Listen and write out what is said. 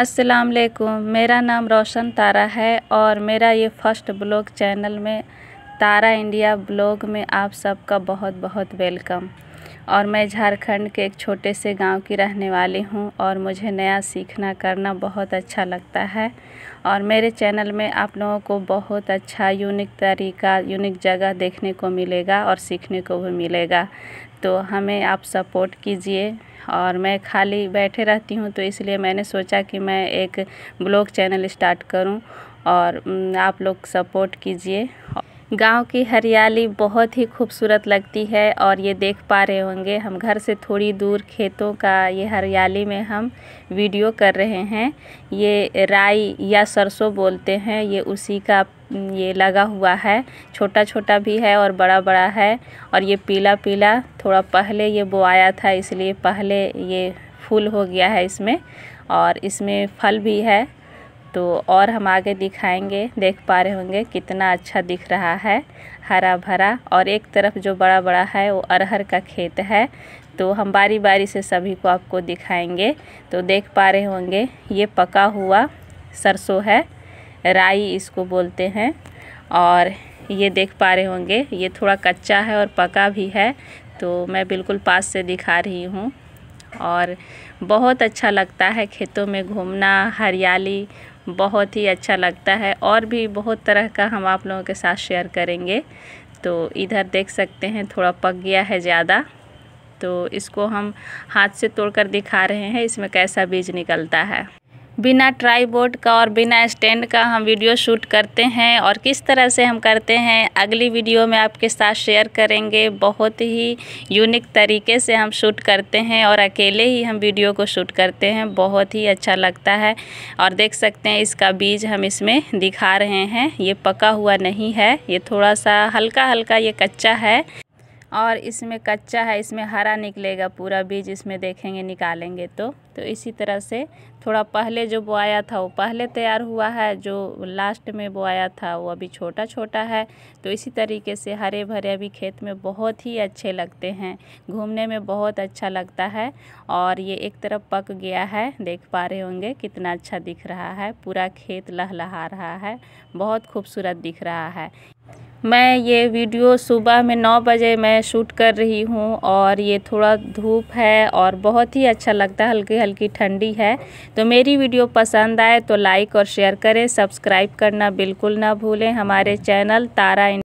अस्सलाम वालेकुम मेरा नाम रोशन तारा है और मेरा ये फर्स्ट ब्लॉग चैनल में तारा इंडिया ब्लॉग में आप सबका बहुत बहुत वेलकम और मैं झारखंड के एक छोटे से गांव की रहने वाली हूं और मुझे नया सीखना करना बहुत अच्छा लगता है और मेरे चैनल में आप लोगों को बहुत अच्छा यूनिक तरीका यूनिक जगह देखने को मिलेगा और सीखने को भी मिलेगा तो हमें आप सपोर्ट कीजिए और मैं खाली बैठे रहती हूँ तो इसलिए मैंने सोचा कि मैं एक ब्लॉग चैनल स्टार्ट करूँ और आप लोग सपोर्ट कीजिए गांव की हरियाली बहुत ही खूबसूरत लगती है और ये देख पा रहे होंगे हम घर से थोड़ी दूर खेतों का ये हरियाली में हम वीडियो कर रहे हैं ये राई या सरसों बोलते हैं ये उसी का ये लगा हुआ है छोटा छोटा भी है और बड़ा बड़ा है और ये पीला पीला थोड़ा पहले ये बोआया था इसलिए पहले ये फूल हो गया है इसमें और इसमें फल भी है तो और हम आगे दिखाएंगे देख पा रहे होंगे कितना अच्छा दिख रहा है हरा भरा और एक तरफ जो बड़ा बड़ा है वो अरहर का खेत है तो हम बारी बारी से सभी को आपको दिखाएंगे तो देख पा रहे होंगे ये पका हुआ सरसों है राई इसको बोलते हैं और ये देख पा रहे होंगे ये थोड़ा कच्चा है और पका भी है तो मैं बिल्कुल पास से दिखा रही हूँ और बहुत अच्छा लगता है खेतों में घूमना हरियाली बहुत ही अच्छा लगता है और भी बहुत तरह का हम आप लोगों के साथ शेयर करेंगे तो इधर देख सकते हैं थोड़ा पक गया है ज़्यादा तो इसको हम हाथ से तोड़कर दिखा रहे हैं इसमें कैसा बीज निकलता है बिना ट्राईबोर्ड का और बिना स्टैंड का हम वीडियो शूट करते हैं और किस तरह से हम करते हैं अगली वीडियो में आपके साथ शेयर करेंगे बहुत ही यूनिक तरीके से हम शूट करते हैं और अकेले ही हम वीडियो को शूट करते हैं बहुत ही अच्छा लगता है और देख सकते हैं इसका बीज हम इसमें दिखा रहे हैं ये पका हुआ नहीं है ये थोड़ा सा हल्का हल्का ये कच्चा है और इसमें कच्चा है इसमें हरा निकलेगा पूरा बीज इसमें देखेंगे निकालेंगे तो तो इसी तरह से थोड़ा पहले जो बोया था वो पहले तैयार हुआ है जो लास्ट में बोया था वो अभी छोटा छोटा है तो इसी तरीके से हरे भरे अभी खेत में बहुत ही अच्छे लगते हैं घूमने में बहुत अच्छा लगता है और ये एक तरफ पक गया है देख पा रहे होंगे कितना अच्छा दिख रहा है पूरा खेत लहलहा रहा है बहुत खूबसूरत दिख रहा है मैं ये वीडियो सुबह में नौ बजे मैं शूट कर रही हूँ और ये थोड़ा धूप है और बहुत ही अच्छा लगता है हल्की हल्की ठंडी है तो मेरी वीडियो पसंद आए तो लाइक और शेयर करें सब्सक्राइब करना बिल्कुल ना भूलें हमारे चैनल तारा